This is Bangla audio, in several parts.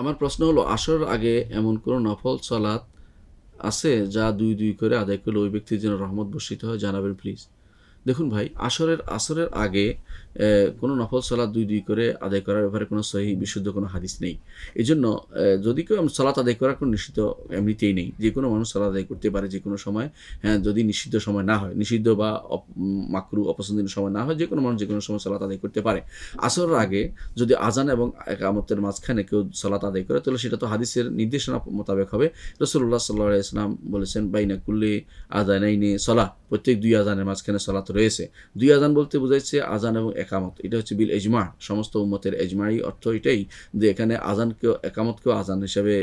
আমার প্রশ্ন হলো আসর আগে এমন কোনো নফল চলাত আছে যা দুই দুই করে আদায় করলে ওই ব্যক্তির জন্য রহমত বর্ষিত হয় জানাবেন প্লিজ দেখুন ভাই আসরের আসরের আগে কোনো নফল সালাদ দুই দুই করে আদায় করার ব্যাপারে কোনো সহি বিশুদ্ধ কোনো হাদিস নেই এজন্য যদি কেউ সলাত আদায় করার কোনো নিষিদ্ধ এমনিতেই নেই যে কোনো মানুষ সালাদ আদায় করতে পারে যে কোনো সময় হ্যাঁ যদি নিষিদ্ধ সময় না হয় নিষিদ্ধ বা মাকরু অপছন্দনীয় সময় না হয় যে কোনো মানুষ যে কোনো সময় সলাত আদায় করতে পারে আসরের আগে যদি আজান এবং একামতের মাঝখানে কেউ সলাত আদায় করে তাহলে সেটা তো হাদিসের নির্দেশনা মোতাবেক হবে রসুল্লাহ সাল্লাহ ইসলাম বলেছেন বাইনা কুল্লি আজানাইনে সলা প্রত্যেক দুই আজানের মাঝখানে সলাত রয়েছে দুই আজান বলতে বোঝাচ্ছে আজান এবং একামত এটা হচ্ছে বিল এজমা সমস্ত উম্মতের এজমাই অর্থ এটাই যে এখানে আজানকেও একামতকেও আজান হিসাবে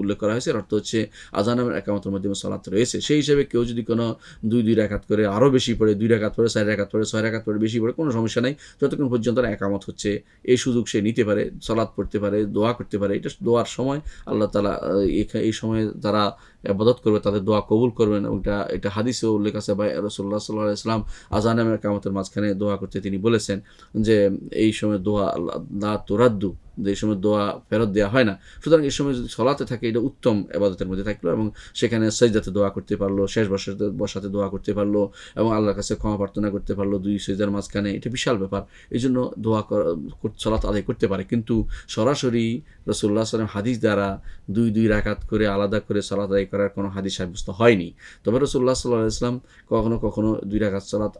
উল্লেখ করা হয়েছে অর্থ হচ্ছে আজান এবং একামতের মাধ্যমে সলাৎ রয়েছে সেই হিসাবে কেউ যদি কোনো দুই দুই রেখাত করে আরও বেশি পড়ে দুই রেখাত পড়ে চার রেখাত পড়ে ছয় রেখাত পড়ে বেশি পড়ে কোনো সমস্যা নাই যতক্ষণ পর্যন্ত একামত হচ্ছে এই সুযোগ সে নিতে পারে সলাৎ পড়তে পারে দোয়া করতে পারে এটা দোয়ার সময় আল্লাহ তালা এই সময়ে যারা আবাদত করবে তাদের দোয়া কবুল করবেন এবং এটা এটা হাদিসেও উল্লেখ আছে বা রসুল্লাহ সাল্লাহ সাল্লাম আজান কামতের মাঝখানে দোয়া করতে তিনি বলেছেন যে এই সময় দোয়া আল্লাহ তোরাদ্দু এই সময় দোয়া ফেরত দেওয়া হয় না সুতরাং এই সময় যদি সলাতে থাকে এটা উত্তম আবাদতের মধ্যে থাকলো এবং সেখানে সৈজাতে দোয়া করতে পারলো শেষ বসাতে বসাতে দোয়া করতে পারলো এবং আল্লাহর কাছে ক্ষমা প্রার্থনা করতে পারলো দুই সৈজার মাঝখানে এটা বিশাল ব্যাপার এই জন্য দোয়া সলাত আদায় করতে পারে কিন্তু সরাসরি রসুল্লাহ সালাম হাদিস দ্বারা দুই দুই রাখাত করে আলাদা করে সলাত আদায় করার কোনো হাদিস সাব্যস্ত হয়নি তবে রসুল্লাহ সাল্লাহ ইসলাম কখনো কখনো দুই রাখাত সলাত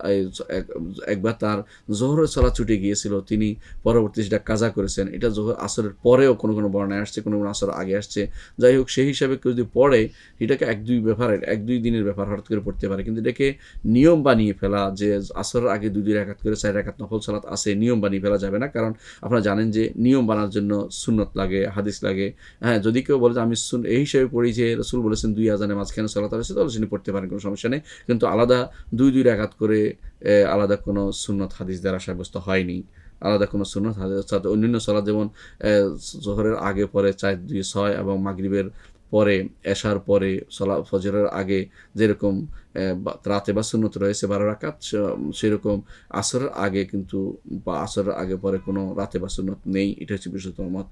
একবার তার জোহরের সলাৎ ছুটে গিয়েছিল তিনি পরবর্তী সেটা কাজা করেছেন এটা জোহর আসরের পরেও কোনো কোনো বর্ণায় আসছে কোনো কোনো আসর আগে আসছে যাই হোক সেই হিসাবে কেউ যদি পড়ে এটাকে এক দুই ব্যাপারের এক দুই দিনের ব্যাপার হঠাৎ করে পড়তে পারে কিন্তু এটাকে নিয়ম বানিয়ে ফেলা যে আসরের আগে দুই দুই একাত করে চার একাত নফল সালাত আসে নিয়ম বানিয়ে ফেলা যাবে না কারণ আপনারা জানেন যে নিয়ম বানার জন্য সুন্নত লাগে হাদিস লাগে হ্যাঁ যদি কেউ বলে যে আমি সুন এই হিসাবে পড়ি যে রসুল বলেছেন দুই হাজারের মাঝখানে সালাত আছে তাহলে সেটি পড়তে পারেন কোনো সমস্যা নেই কিন্তু আলাদা দুই দুই একাত করে আলাদা কোনো সুন্নত হাদিস দ্বারা সাব্যস্ত হয়নি আলাদা কোনো সুন্নত সাথে অন্যান্য সলাদ যেমন জোহরের আগে পরে চার দুই ছয় এবং মাগরীবের পরে এসার পরে সলা ফজরের আগে যেরকম রাতে বা সুনত রয়েছে বারো রাকাত সেরকম আসরের আগে কিন্তু বা আসরের আগে পরে কোনো রাতে বা সুনত নেই এটা হচ্ছে বিশুদ্ধ মত